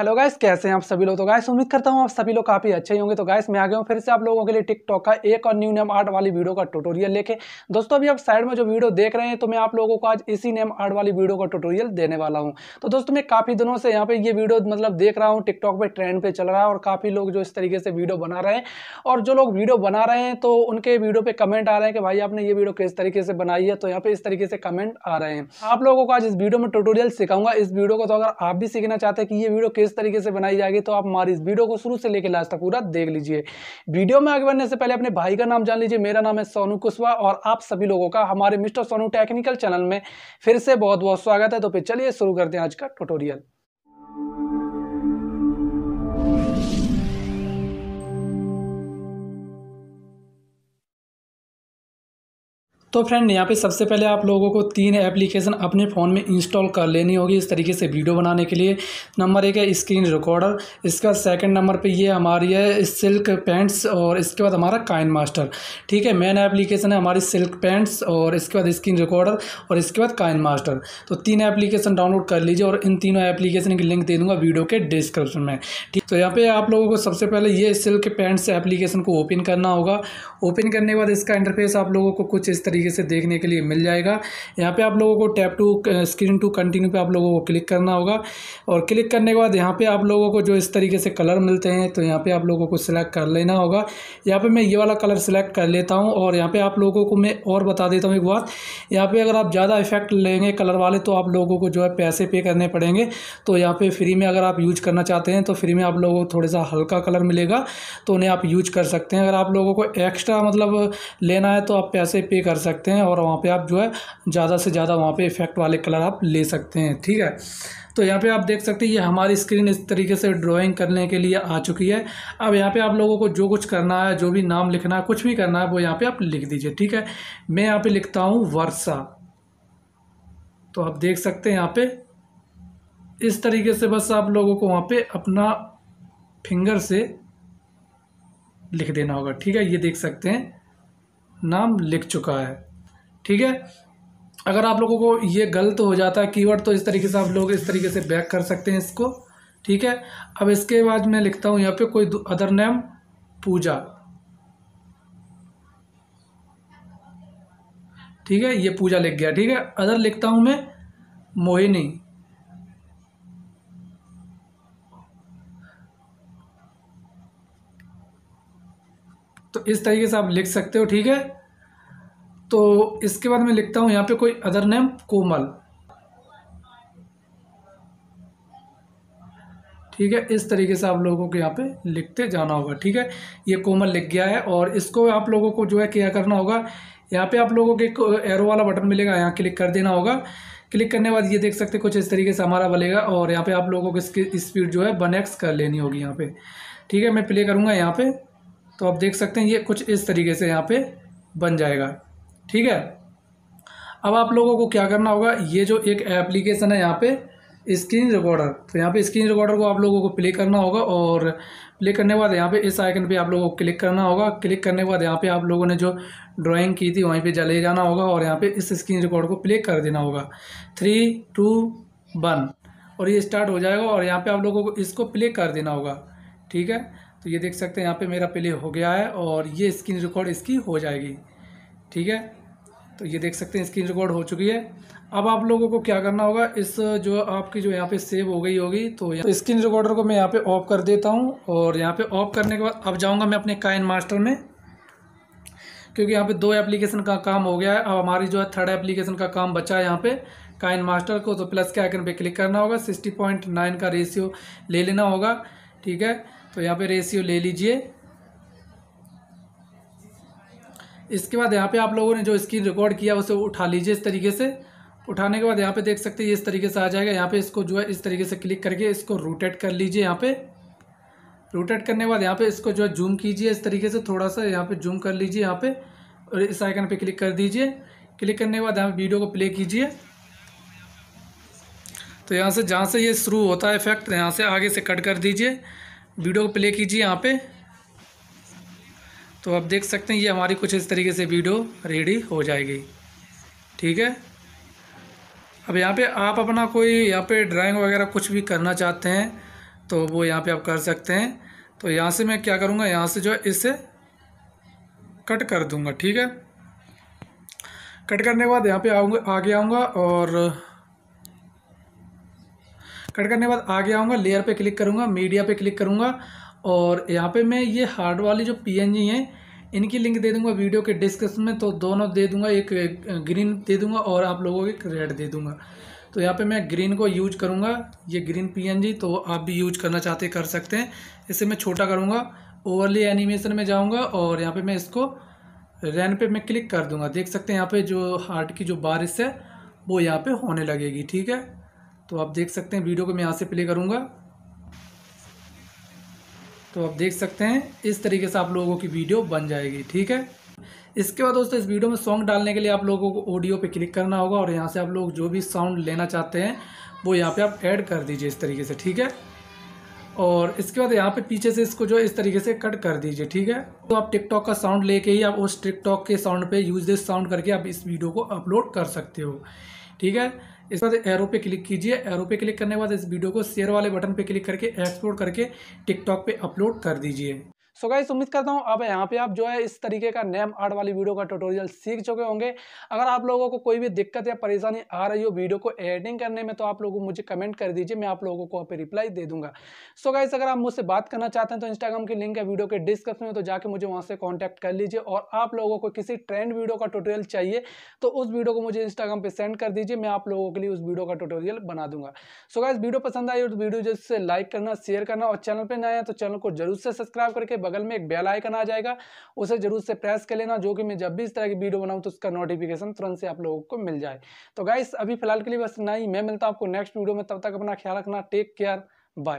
hello guys कैसे हैं आप सभी लोग तो गाइस उम्मीद करता हूं आप सभी लोग काफ़ी अच्छे होंगे तो गाइस मैं आ गया हूं फिर से आप लोगों के लिए टिकटॉक का एक और न्यू नेम आर्ट वाली वीडियो का ट्यूटोरियल लेके दोस्तों अभी आप साइड में जो वीडियो देख रहे हैं तो मैं आप लोगों को आज इसी नेम आर्ट वाली वीडियो का टूटोरियल देने वाला हूँ तो दोस्तों मैं काफ़ी दिनों से यहाँ पर ये वीडियो मतलब देख रहा हूँ टिकटॉक पर ट्रेंड पर चल रहा है और काफ़ी लोग जो इस तरीके से वीडियो बना रहे हैं और जो लोग वीडियो बना रहे हैं तो उनके वीडियो पर कमेंट आ रहे हैं कि भाई आपने ये वीडियो किस तरीके से बनाई है तो यहाँ पर इस तरीके से कमेंट आ रहे हैं आप लोगों को आज इस वीडियो में टूटोरियल सिखाऊंगा इस वीडियो को तो अगर आप भी सीखना चाहते हैं कि ये वीडियो किस किस तरीके से बनाई जाएगी तो आप हमारी इस वीडियो को शुरू से लेकर लास्ट तक पूरा देख लीजिए वीडियो में आगे बढ़ने से पहले अपने भाई का नाम जान लीजिए मेरा नाम है सोनू कुशवा और आप सभी लोगों का हमारे मिस्टर सोनू टेक्निकल चैनल में फिर से बहुत बहुत स्वागत है तो फिर चलिए शुरू करते हैं आज का टूटोरियल तो फ्रेंड यहाँ पे सबसे पहले आप लोगों को तीन एप्लीकेशन अपने फ़ोन में इंस्टॉल कर लेनी होगी इस तरीके से वीडियो बनाने के लिए नंबर एक है स्क्रीन रिकॉर्डर इसका सेकंड नंबर पे ये हमारी है सिल्क पैंट्स और इसके बाद हमारा काइन मास्टर ठीक है मेन एप्लीकेशन है हमारी सिल्क पैंट्स और इसके बाद स्क्रीन रिकॉर्डर और इसके बाद काइन मास्टर तो तीन एप्लीकेशन डाउनलोड कर लीजिए और इन तीनों एप्लीकेशन की लिंक दे दूँगा वीडियो के डिस्क्रिप्शन में ठीक तो यहाँ पर आप लोगों को सबसे पहले ये सिल्क पैंट्स एप्लीकेशन को ओपन करना होगा ओपन करने के बाद इसका इंटरफेस आप लोगों को कुछ इस तरीके तरीके से देखने के लिए मिल जाएगा यहाँ पे आप लोगों को tap to screen to continue पे आप लोगों को क्लिक करना होगा और क्लिक करने के बाद यहाँ पे आप लोगों को जो इस तरीके से कलर मिलते हैं तो यहाँ पे आप लोगों को सिलेक्ट कर लेना होगा यहाँ पे मैं ये वाला कलर सिलेक्ट कर लेता हूँ और यहाँ पे आप लोगों को मैं और बता देता हूँ एक बात यहाँ पे अगर आप ज़्यादा इफेक्ट लेंगे कलर वाले तो आप लोगों को जो है पैसे पे करने पड़ेंगे तो यहाँ पर फ्री में अगर आप यूज करना चाहते हैं तो फ्री में आप लोगों को थोड़ा सा हल्का कलर मिलेगा तो उन्हें आप यूज कर सकते हैं अगर आप लोगों को एक्स्ट्रा मतलब लेना है तो आप पैसे पे कर सकते सकते हैं और वहाँ पे आप जो है ज़्यादा से ज़्यादा वहाँ पे इफ़ेक्ट वाले कलर आप ले सकते हैं ठीक है तो यहाँ पे आप देख सकते हैं ये हमारी स्क्रीन इस तरीके से ड्राइंग करने के लिए आ चुकी है अब यहाँ पे आप लोगों को जो कुछ करना है जो भी नाम लिखना है कुछ भी करना है वो यहाँ पर आप लिख दीजिए ठीक है मैं यहाँ पर लिखता हूँ वर्षा तो आप देख सकते हैं यहाँ पर इस तरीके से बस आप लोगों को वहाँ पर अपना फिंगर से लिख देना होगा ठीक है ये देख सकते हैं नाम लिख चुका है ठीक है अगर आप लोगों को ये गलत हो जाता है कीवर्ड तो इस तरीके से आप लोग इस तरीके से बैक कर सकते हैं इसको ठीक है अब इसके बाद मैं लिखता हूँ यहाँ पे कोई अदर नेम पूजा ठीक है ये पूजा लिख गया ठीक है अदर लिखता हूँ मैं मोहिनी तो इस तरीके से आप लिख सकते हो ठीक है तो इसके बाद मैं लिखता हूँ यहाँ पे कोई अदर नेम कोमल ठीक है इस तरीके से आप लोगों को यहाँ पे लिखते जाना होगा ठीक है ये कोमल लिख गया है और इसको आप लोगों को जो है क्या करना होगा यहाँ पे आप लोगों को एक एरो वाला बटन मिलेगा यहाँ क्लिक कर देना होगा क्लिक करने के बाद ये देख सकते हैं कुछ इस तरीके से हमारा बनेगा और यहाँ पे आप लोगों को इसकी स्पीड जो है वन एक्स कर लेनी होगी यहाँ पे ठीक है मैं प्ले करूँगा यहाँ पे तो आप देख सकते हैं ये कुछ इस तरीके से यहाँ पे बन जाएगा ठीक है अब आप लोगों को क्या करना होगा ये जो एक एप्लीकेशन है यहाँ पे स्क्रीन रिकॉर्डर तो यहाँ पे स्क्रीन रिकॉर्डर को आप लोगों को प्ले करना होगा और प्ले करने के बाद यहाँ पे इस आइकन पे आप लोगों को क्लिक करना होगा क्लिक करने के बाद यहाँ पे आप लोगों ने जो ड्राइंग की थी वहीं पे जले जाना होगा और यहाँ पे इस स्क्रीन रिकॉर्ड को प्ले कर देना होगा थ्री टू वन और ये स्टार्ट हो जाएगा और यहाँ पर आप लोगों को इसको प्ले कर देना होगा ठीक है तो ये देख सकते हैं यहाँ पे मेरा प्ले हो गया है और ये स्क्रीन रिकॉर्ड इसकी हो जाएगी ठीक है तो ये देख सकते हैं स्क्रीन रिकॉर्ड हो चुकी है अब आप लोगों को क्या करना होगा इस जो आपकी जो यहाँ पे सेव हो गई होगी तो, तो स्क्रीन रिकॉर्डर को मैं यहाँ पे ऑफ कर देता हूँ और यहाँ पे ऑफ करने के बाद अब जाऊँगा मैं अपने काइन मास्टर में क्योंकि यहाँ पे दो एप्लीकेशन का काम हो गया है अब हमारी जो है थर्ड एप्लीकेशन का काम बचा है यहाँ पे काइन मास्टर को तो प्लस के आइकन पर क्लिक करना होगा सिक्सटी पॉइंट नाइन का रेशियो ले लेना होगा ठीक है तो यहाँ पे रेशियो ले लीजिए इसके बाद यहाँ पे आप लोगों ने जो स्क्रीन रिकॉर्ड किया उसे उठा लीजिए इस तरीके से उठाने के बाद यहाँ पे देख सकते हैं इस तरीके से आ जाएगा यहाँ पे इसको जो है इस तरीके से क्लिक करके इसको रोटेट कर लीजिए यहाँ पे रोटेट करने के बाद यहाँ पे इसको जो है जूम कीजिए इस तरीके से थोड़ा सा यहाँ पे जूम कर लीजिए यहाँ पे और इस आइकन पे क्लिक कर दीजिए क्लिक करने के बाद यहाँ वीडियो को प्ले कीजिए तो यहाँ से जहाँ से ये शुरू होता है इफेक्ट यहाँ से आगे से कट कर दीजिए वीडियो को प्ले कीजिए यहाँ पे तो आप देख सकते हैं ये हमारी कुछ इस तरीके से वीडियो रेडी हो जाएगी ठीक है अब यहाँ पे आप अपना कोई यहाँ पे ड्राइंग वगैरह कुछ भी करना चाहते हैं तो वो यहाँ पे आप कर सकते हैं तो यहाँ से मैं क्या करूँगा यहाँ से जो है इसे कट कर दूँगा ठीक है कट करने के बाद यहाँ पे आऊँगा आगे आऊँगा और कट करने के बाद आगे आऊँगा लेयर पे क्लिक करूँगा मीडिया पे क्लिक करूँगा और यहाँ पे मैं ये हार्ड वाली जो पी एन जी हैं इनकी लिंक दे दूँगा वीडियो के डिस्क्रिप्शन में तो दोनों दे दूँगा एक ग्रीन दे दूँगा और आप लोगों को एक रेड दे दूँगा तो यहाँ पे मैं ग्रीन को यूज करूँगा ये ग्रीन जी तो आप भी यूज करना चाहते कर सकते हैं इसे मैं छोटा करूँगा ओवरली एनिमेशन में जाऊँगा और यहाँ पर मैं इसको रैन पे मैं क्लिक कर दूँगा देख सकते हैं यहाँ पर जो हार्ट की जो बारिश है वो यहाँ पर होने लगेगी ठीक है तो आप देख सकते हैं वीडियो को मैं यहाँ से प्ले करूँगा तो आप देख सकते हैं इस तरीके से आप लोगों की वीडियो बन जाएगी ठीक है इसके बाद दोस्तों इस वीडियो में सॉन्ग डालने के लिए आप लोगों को ऑडियो पे क्लिक करना होगा और यहाँ से आप लोग जो भी साउंड लेना चाहते हैं वो यहाँ पे आप ऐड कर दीजिए इस तरीके से ठीक है और इसके बाद यहाँ पे पीछे से इसको जो इस तरीके से कट कर दीजिए ठीक है तो आप टिकटॉक का साउंड लेके ही आप उस टिकटॉक के साउंड पे यूज दिस साउंड करके आप इस वीडियो को अपलोड कर सकते हो ठीक है इसके बाद एरो पे क्लिक कीजिए एरो पे क्लिक करने के बाद इस वीडियो को शेयर वाले बटन पे क्लिक करके एक्सपोर्ट करके टिकटॉक पे अपलोड कर दीजिए सो गाइस उम्मीद करता हूँ अब यहाँ पे आप जो है इस तरीके का नेम आर्ट वाली वीडियो का ट्यूटोरियल सीख चुके होंगे अगर आप लोगों को कोई भी दिक्कत या परेशानी आ रही हो वीडियो को एडिटिंग करने में तो आप लोग मुझे कमेंट कर दीजिए मैं आप लोगों को वहाँ पर रिप्लाई दे दूंगा सो so गाइस अगर आप मुझसे बात करना चाहते हैं तो इंस्टाग्राम की लिंक है वीडियो के डिस्क्रिप्शन में तो जाकर मुझे वहाँ से कॉन्टैक्ट कर लीजिए और आप लोगों को किसी ट्रेंड वीडियो का ट्यूटोरियल चाहिए तो उस वीडियो को मुझे इंस्टाग्राम पर सेंड कर दीजिए मैं आप लोगों के लिए उस वीडियो का ट्यूटोरियल बना दूंगा सो गाइस वीडियो पसंद आई तो वीडियो जैसे लाइक करना शेयर करना और चैनल पर नए हैं तो चैनल को जरूर से सब्सक्राइब करके बगल में एक बेल आइकन आ जाएगा उसे जरूर से प्रेस कर लेना जो कि मैं जब भी इस तरह की वीडियो बनाऊँ तो उसका नोटिफिकेशन तुरंत से आप लोगों को मिल जाए तो गाइस अभी फिलहाल के लिए बस नहीं मैं मिलता हूँ आपको नेक्स्ट वीडियो में तब तक अपना ख्याल रखना टेक केयर बाय